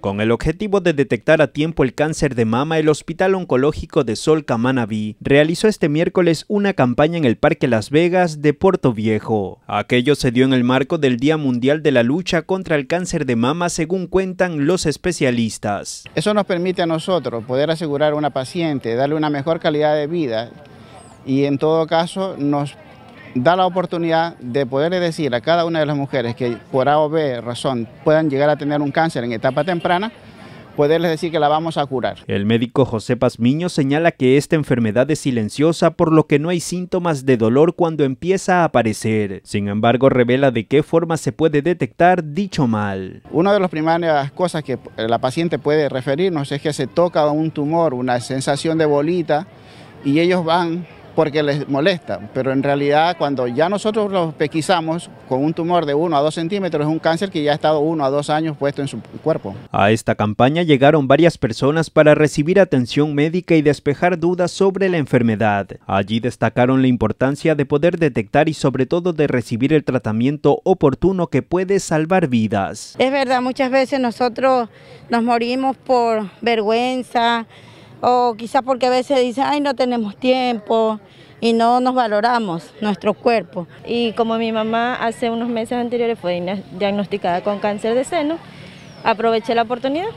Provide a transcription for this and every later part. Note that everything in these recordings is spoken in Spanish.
Con el objetivo de detectar a tiempo el cáncer de mama, el Hospital Oncológico de Sol Camanaví realizó este miércoles una campaña en el Parque Las Vegas de Puerto Viejo. Aquello se dio en el marco del Día Mundial de la Lucha contra el Cáncer de Mama, según cuentan los especialistas. Eso nos permite a nosotros poder asegurar a una paciente, darle una mejor calidad de vida y en todo caso nos da la oportunidad de poder decir a cada una de las mujeres que por A o B razón puedan llegar a tener un cáncer en etapa temprana, poderles decir que la vamos a curar. El médico José Pazmiño señala que esta enfermedad es silenciosa por lo que no hay síntomas de dolor cuando empieza a aparecer. Sin embargo, revela de qué forma se puede detectar dicho mal. Una de las primeras cosas que la paciente puede referirnos es que se toca un tumor, una sensación de bolita, y ellos van porque les molesta, pero en realidad cuando ya nosotros los pesquisamos con un tumor de 1 a 2 centímetros es un cáncer que ya ha estado 1 a 2 años puesto en su cuerpo. A esta campaña llegaron varias personas para recibir atención médica y despejar dudas sobre la enfermedad. Allí destacaron la importancia de poder detectar y sobre todo de recibir el tratamiento oportuno que puede salvar vidas. Es verdad, muchas veces nosotros nos morimos por vergüenza, o quizás porque a veces dicen, ay, no tenemos tiempo y no nos valoramos nuestro cuerpo. Y como mi mamá hace unos meses anteriores fue diagnosticada con cáncer de seno, aproveché la oportunidad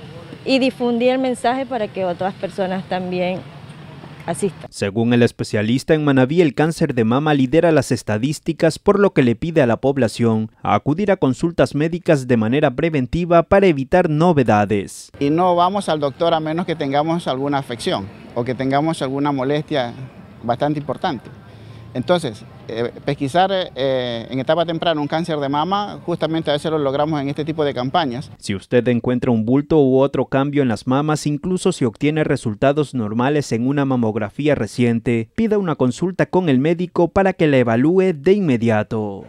y difundí el mensaje para que otras personas también según el especialista en Manaví, el cáncer de mama lidera las estadísticas, por lo que le pide a la población acudir a consultas médicas de manera preventiva para evitar novedades. Y no vamos al doctor a menos que tengamos alguna afección o que tengamos alguna molestia bastante importante. Entonces, eh, pesquisar eh, eh, en etapa temprana un cáncer de mama, justamente a veces lo logramos en este tipo de campañas. Si usted encuentra un bulto u otro cambio en las mamas, incluso si obtiene resultados normales en una mamografía reciente, pida una consulta con el médico para que la evalúe de inmediato.